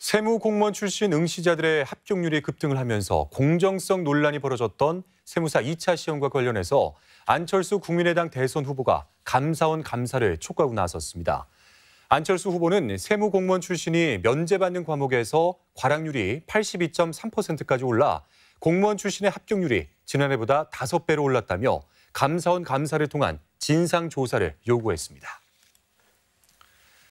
세무공무원 출신 응시자들의 합격률이 급등을 하면서 공정성 논란이 벌어졌던 세무사 2차 시험과 관련해서 안철수 국민의당 대선 후보가 감사원 감사를 촉구하고 나섰습니다. 안철수 후보는 세무공무원 출신이 면제받는 과목에서 과락률이 82.3%까지 올라 공무원 출신의 합격률이 지난해보다 5배로 올랐다며 감사원 감사를 통한 진상조사를 요구했습니다.